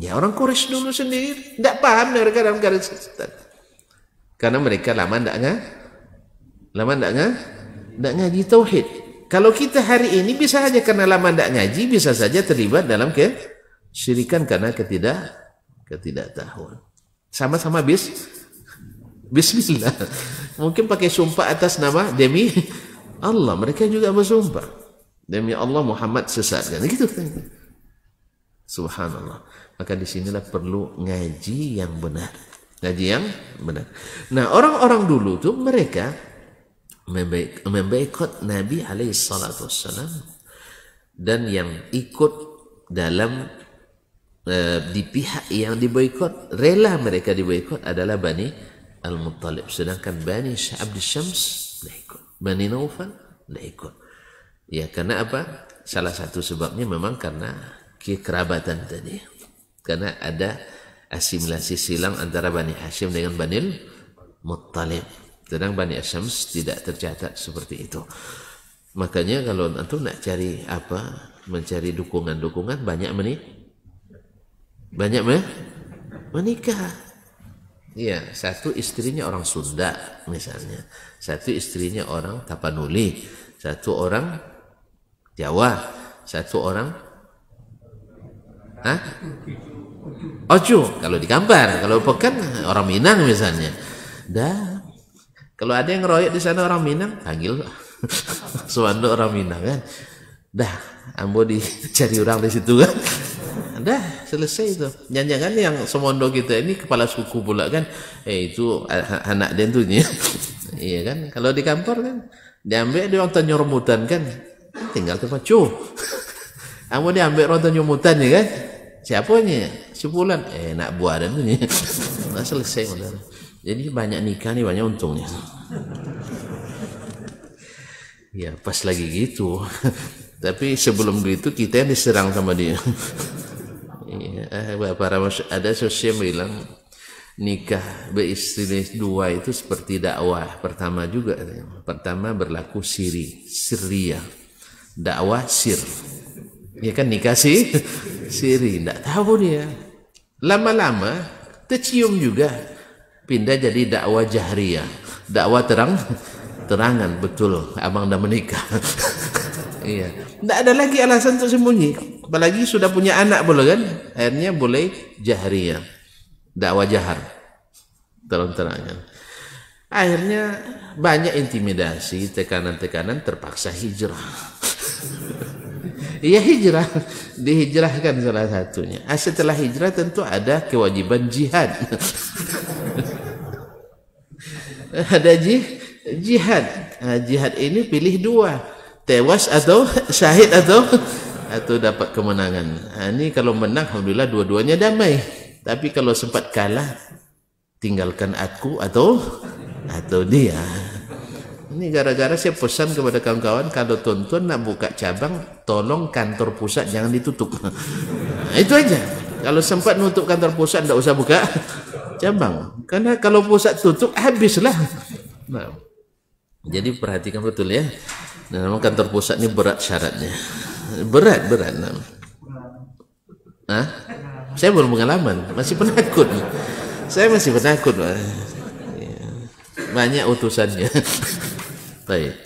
ya orang Quraisy dulu sendiri tidak paham dari kadang-kadang karena mereka lama tidak Lama tidak ngah? Tidak ngaji tauhid. Kalau kita hari ini bisa saja karena lama tidak ngaji, bisa saja terlibat dalam ke kesyirikan karena ketidak ketidaktahuan. Sama-sama bis Bismillah. Mungkin pakai sumpah atas nama demi Allah. Mereka juga bersumpah. Demi Allah Muhammad sesat. Kan? Gitu. Kan? Subhanallah. Maka disinilah perlu ngaji yang benar. Ngaji yang benar. Nah orang-orang dulu tuh mereka membaik, membaikot Nabi alaihi salatu wassalam dan yang ikut dalam e, di pihak yang diboikot rela mereka diboikot adalah Bani Al-Muttalib sedangkan Bani Abdi Syams tidak ikut Bani Naufal tidak ikut ya karena apa salah satu sebabnya memang karena kekerabatan tadi karena ada asimilasi silang antara Bani Hashim dengan Bani Muttalib sedang Bani Asyams tidak tercatat seperti itu. Makanya kalau antum nak cari apa, mencari dukungan-dukungan banyak menik banyak men menikah. Iya, satu istrinya orang Sunda misalnya, satu istrinya orang Tapanuli, satu orang Jawa, satu orang Hah? Ojo kalau di Kampar, kalau Pekan orang Minang misalnya. Dah kalau ada yang ngeroyok di sana orang Minang, panggil Suwando orang Minang kan. Dah, ambo dicari orang di situ kan. Dah, selesai itu. Jangan-jangan yang semondo kita ini kepala suku pula kan. Eh itu anak dia tentunya. iya kan? Kalau di kantor kan diambil dia orang tanya kan. Tinggal terpacu. ambo diambil orang tanya remutan ya kan? Siapa Si Pulan. Eh nak buah dan tuh Nah, selesai modal. Jadi banyak nikah nih banyak untungnya. ya pas lagi gitu. Tapi sebelum gitu kita yang diserang sama dia. ya, eh, para ada sosial bilang nikah beristri dua itu seperti dakwah pertama juga pertama berlaku siri siria dakwah sir ya kan nikah sih siri tidak tahu dia lama-lama tercium juga pindah jadi dakwah jahriyah dakwah terang terangan betul abang dah menikah iya tidak ada lagi alasan untuk sembunyi apalagi sudah punya anak boleh kan akhirnya boleh jahriyah dakwah jahar terang-terangan akhirnya banyak intimidasi tekanan-tekanan terpaksa hijrah Iya hijrah dihijrahkan salah satunya. Ah, setelah hijrah tentu ada kewajiban jihad. ada jihad ha, jihad ini pilih dua tewas atau syahid atau atau dapat kemenangan ini ha, kalau menang Alhamdulillah dua-duanya damai tapi kalau sempat kalah tinggalkan aku atau atau dia ini gara-gara saya pesan kepada kawan-kawan kalau tuan-tuan nak buka cabang tolong kantor pusat jangan ditutup ha, itu aja kalau sempat nutup kantor pusat tidak usah buka cabang. Karena kalau pusat tutup habislah. Nah. Jadi perhatikan betul ya. Nah, memang kantor pusat ini berat syaratnya. Berat, berat. Nah. Hah? Saya belum pengalaman, masih penakut. Saya masih penakut. Iya. Banyak utusannya. Baik.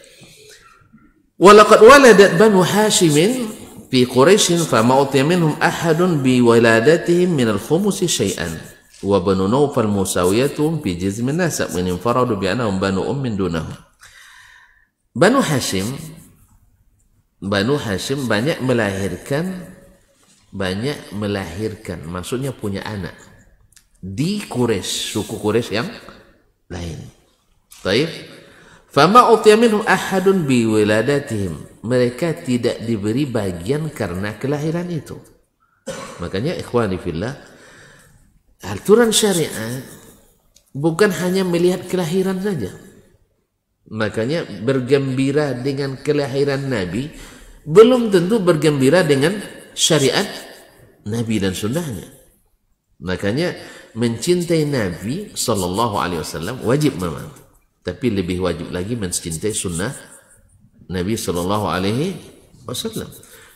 Walaqad waladat Banu Hashimin fi Quraisyin fa ma'utiya minhum ahadun bi waladatihim min al-khumusi syai'an wa banu Naufal musawiyatum fi jizmin nasab min infaradu bi annahum banu ummin dunahu Banu Hashim Banu Hashim banyak melahirkan banyak melahirkan maksudnya punya anak di Quraisy suku Quraisy yang lain Fama ahadun Mereka tidak diberi bagian karena kelahiran itu. Makanya ikhwani fillah, aturan syariat bukan hanya melihat kelahiran saja. Makanya bergembira dengan kelahiran Nabi belum tentu bergembira dengan syariat Nabi dan sunnahnya. Makanya mencintai Nabi Sallallahu Alaihi Wasallam wajib memang. Tapi lebih wajib lagi mencintai sunnah Nabi Sallallahu Alaihi Wasallam.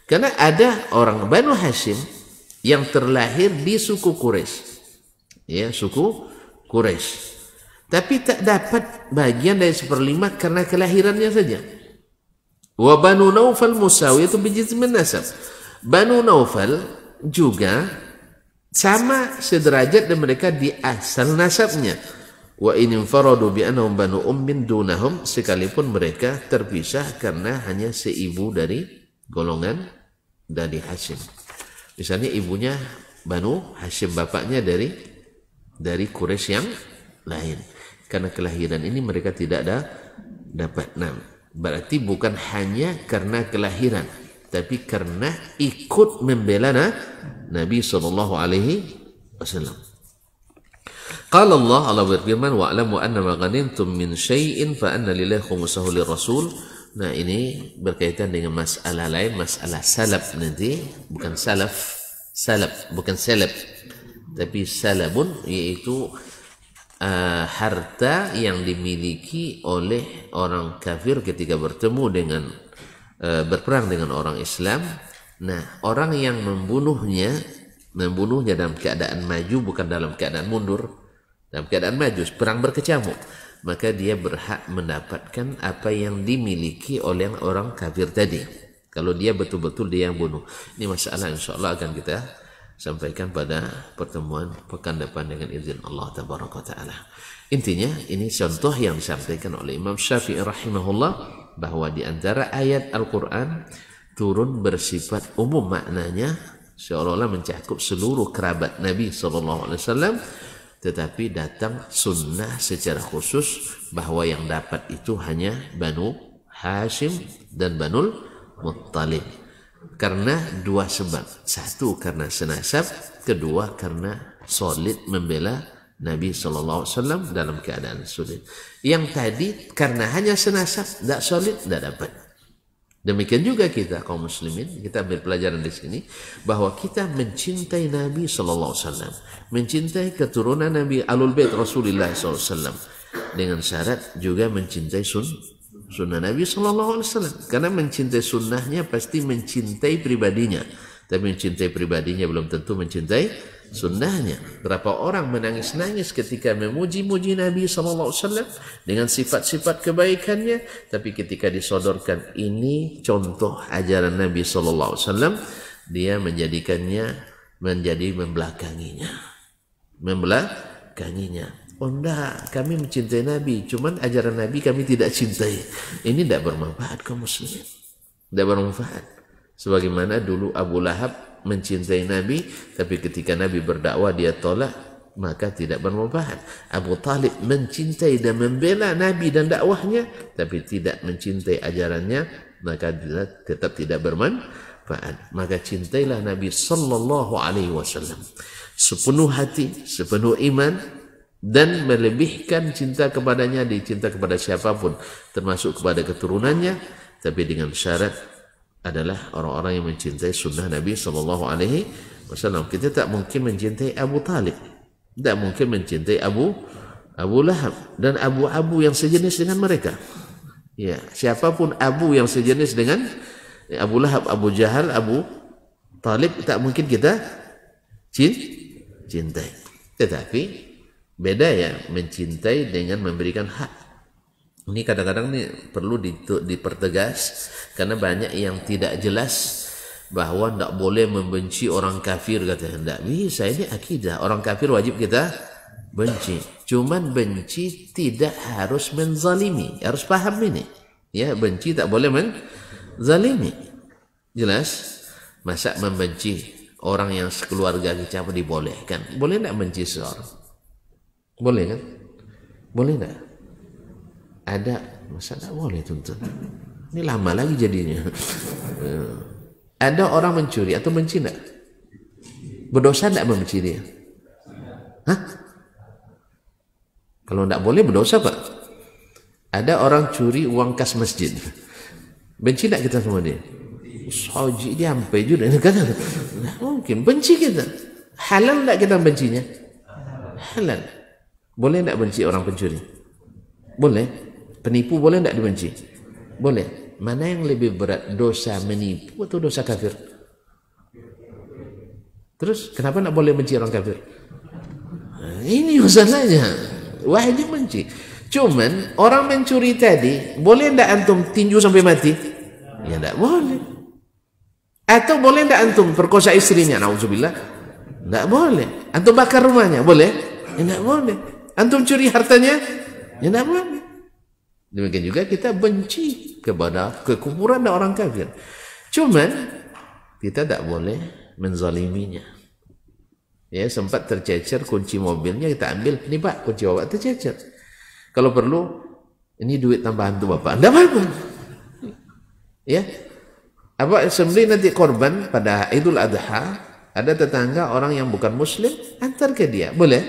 Karena ada orang Banu Hashim yang terlahir di suku Quraisy ya suku Quraisy. Tapi tak dapat bagian dari seperlima karena kelahirannya saja. Wa Banu Naufal Musawi itu bijis nasab. Banu Naufal juga sama sederajat dan mereka di asal nasabnya. Wa in infaradu bi annahum banu ummin dunahum sekalipun mereka terpisah karena hanya seibu dari golongan dari Hashim. Misalnya ibunya Banu Hashim, bapaknya dari dari Quraisy yang lain. Karena kelahiran ini mereka tidak ada dapat enam. Berarti bukan hanya karena kelahiran, tapi karena ikut membela Nabi sallallahu alaihi wasallam. Qala Allah Allah berfirman wa alamu anna ma ghanimtum min syai'in fa anna lillahi Nah, ini berkaitan dengan masalah lain, masalah salaf nanti, bukan salaf, salaf, bukan salaf tapi salabun yaitu uh, harta yang dimiliki oleh orang kafir ketika bertemu dengan uh, berperang dengan orang Islam. Nah, orang yang membunuhnya membunuhnya dalam keadaan maju bukan dalam keadaan mundur, dalam keadaan maju, perang berkecamuk, maka dia berhak mendapatkan apa yang dimiliki oleh orang kafir tadi. Kalau dia betul-betul dia yang bunuh. Ini masalah insyaallah akan kita sampaikan pada pertemuan pekan depan dengan izin Allah tabaraka taala. Intinya ini contoh yang disampaikan oleh Imam Syafi'i rahimahullah bahwa di antara ayat Al-Qur'an turun bersifat umum maknanya seolah-olah mencakup seluruh kerabat Nabi sallallahu alaihi wasallam tetapi datang sunnah secara khusus bahwa yang dapat itu hanya Banu Hashim dan Banul Muttalib karena dua sebab. Satu karena senasab, kedua karena solid membela Nabi Shallallahu dalam keadaan sulit. Yang tadi karena hanya senasab, tidak solid, tidak dapat. Demikian juga kita kaum muslimin, kita ambil pelajaran di sini bahwa kita mencintai Nabi Shallallahu mencintai keturunan Nabi Alul Bait Rasulullah SAW dengan syarat juga mencintai sun sunnah Nabi Shallallahu Alaihi Wasallam karena mencintai sunnahnya pasti mencintai pribadinya tapi mencintai pribadinya belum tentu mencintai sunnahnya berapa orang menangis-nangis ketika memuji-muji Nabi Shallallahu Alaihi Wasallam dengan sifat-sifat kebaikannya tapi ketika disodorkan ini contoh ajaran Nabi Shallallahu Alaihi Wasallam dia menjadikannya menjadi membelakanginya membelakanginya Oh enggak, kami mencintai Nabi, cuman ajaran Nabi kami tidak cintai. Ini tidak bermanfaat kaum muslimin. Tidak bermanfaat. Sebagaimana dulu Abu Lahab mencintai Nabi, tapi ketika Nabi berdakwah dia tolak, maka tidak bermanfaat. Abu Talib mencintai dan membela Nabi dan dakwahnya, tapi tidak mencintai ajarannya, maka tetap tidak bermanfaat. Maka cintailah Nabi Sallallahu Alaihi Wasallam sepenuh hati, sepenuh iman, dan melebihkan cinta kepadanya di cinta kepada siapapun termasuk kepada keturunannya tapi dengan syarat adalah orang-orang yang mencintai sunnah Nabi sallallahu alaihi wasallam kita tak mungkin mencintai Abu Talib tak mungkin mencintai Abu Abu Lahab dan Abu-Abu yang sejenis dengan mereka ya siapapun Abu yang sejenis dengan Abu Lahab, Abu Jahal, Abu Talib tak mungkin kita cintai tetapi Beda ya mencintai dengan memberikan hak. Ini kadang-kadang nih perlu dipertegas karena banyak yang tidak jelas bahwa tidak boleh membenci orang kafir kata tidak bisa ini akidah orang kafir wajib kita benci cuman benci tidak harus menzalimi harus paham ini ya benci tak boleh menzalimi jelas masa membenci orang yang sekeluarga kita dibolehkan boleh tidak benci seorang Boleh kan? Boleh tak? Ada masa tak boleh tentu. Ini lama lagi jadinya. Eh, ada orang mencuri atau mencina? Berdosa tak membenci dia? Hah? Kalau tak boleh berdosa pak. Ada orang curi uang kas masjid. Benci tak kita semua dia? Saji dia sampai juga. Kata, mungkin benci kita. Halal tak kita bencinya? Halal. Halal. Boleh tidak benci orang pencuri? Boleh. Penipu boleh tidak dibenci? Boleh. Mana yang lebih berat dosa menipu atau dosa kafir? Terus kenapa tidak boleh benci orang kafir? Eh, ini urusannya. Wajib benci. Cuman orang mencuri tadi boleh tidak antum tinju sampai mati? Ya tidak boleh. Atau boleh tidak antum perkosa istrinya? Nauzubillah. Tidak boleh. Antum bakar rumahnya? Boleh? Ya tidak boleh. Antum curi hartanya? Ya tidak boleh. Demikian juga kita benci kepada kekufuran dan orang kafir. Cuman kita tak boleh menzaliminya. Ya, sempat tercecer kunci mobilnya kita ambil, ini Pak, kunci bapak tercecer. Kalau perlu, ini duit tambahan tuh Bapak. Enggak apa-apa. Ya. Apa sembelih nanti korban pada Idul Adha, ada tetangga orang yang bukan muslim, antar ke dia. Boleh?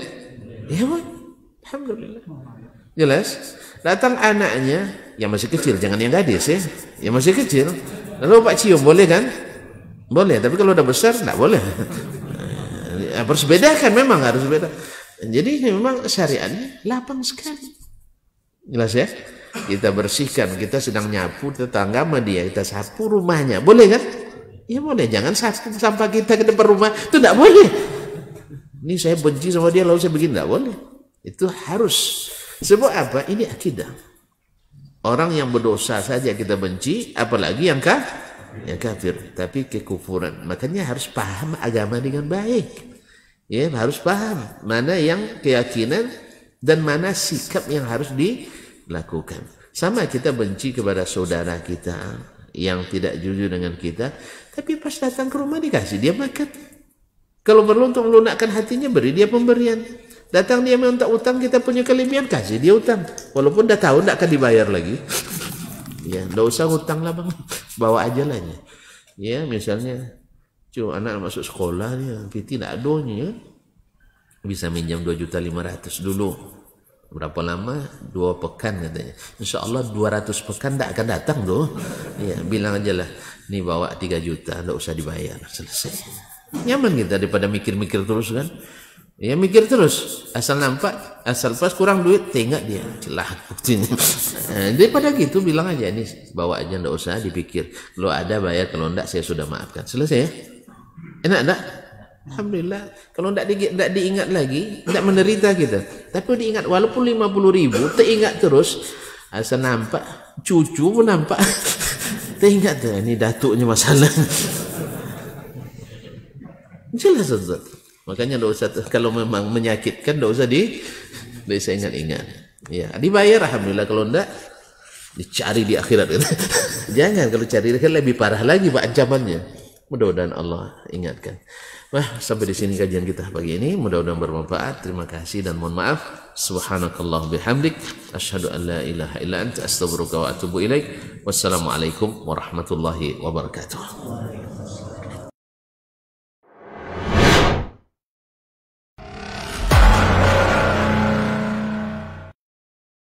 Ya, boleh. Alhamdulillah. Jelas? Datang anaknya, yang masih kecil, jangan yang gadis ya. Yang masih kecil. Lalu Pak cium, boleh kan? Boleh, tapi kalau udah besar, nggak boleh. Ya, harus bedakan, memang harus beda. Jadi memang syariatnya lapang sekali. Jelas ya? Kita bersihkan, kita sedang nyapu tetangga sama dia, kita sapu rumahnya. Boleh kan? Ya boleh, jangan sapu sampah kita ke depan rumah. Itu nggak boleh. Ini saya benci sama dia, lalu saya begini. Nggak boleh. Itu harus. Sebab apa? Ini akidah. Orang yang berdosa saja kita benci, apalagi yang kah? Yang kafir, tapi kekufuran. Makanya harus paham agama dengan baik. Ya, harus paham mana yang keyakinan dan mana sikap yang harus dilakukan. Sama kita benci kepada saudara kita yang tidak jujur dengan kita, tapi pas datang ke rumah dikasih dia makan. Kalau perlu untuk melunakkan hatinya beri dia pemberian. Datang dia minta utang kita punya kelebihan, kasih dia utang Walaupun dah tahu, tidak akan dibayar lagi. ya, tidak usah hutang lah bang. Bawa aja lah. Ya, ya misalnya, cuma anak masuk sekolah, ni, Fiti tidak adonya. Ya. Bisa minjam dua juta lima ratus dulu. Berapa lama? Dua pekan katanya. Insya Allah dua ratus pekan tidak akan datang tu, Ya, bilang aja lah. ni bawa tiga juta, tidak usah dibayar. Lah, selesai. Nyaman kita daripada mikir-mikir terus kan. Ya mikir terus, asal nampak, asal pas kurang duit, tengok dia, celah buktinya. Eh, daripada gitu bilang aja ini bawa aja ndak usah dipikir. Lo ada bayar, kalau ndak saya sudah maafkan. Selesai ya? Enak ndak? Alhamdulillah. Kalau ndak di, diingat lagi, ndak menderita kita. Tapi diingat walaupun 50 ribu, teringat terus. Asal nampak, cucu pun nampak. teringat tuh, ini datuknya masalah. Jelas, Ustaz. Makanya dosa kalau memang menyakitkan dosa usah di tidak ingat-ingat. Ya, dibayar alhamdulillah kalau ndak dicari di akhirat Jangan kalau cari di kan akhirat lebih parah lagi pak ancamannya. Mudah-mudahan Allah ingatkan. Wah, sampai di sini kajian kita pagi ini. Mudah-mudahan bermanfaat. Terima kasih dan mohon maaf. Subhanakallah bihamdik. Ashadu an la ilaha illa anta astagfiruka wa atubu ilaik. Wassalamualaikum warahmatullahi wabarakatuh.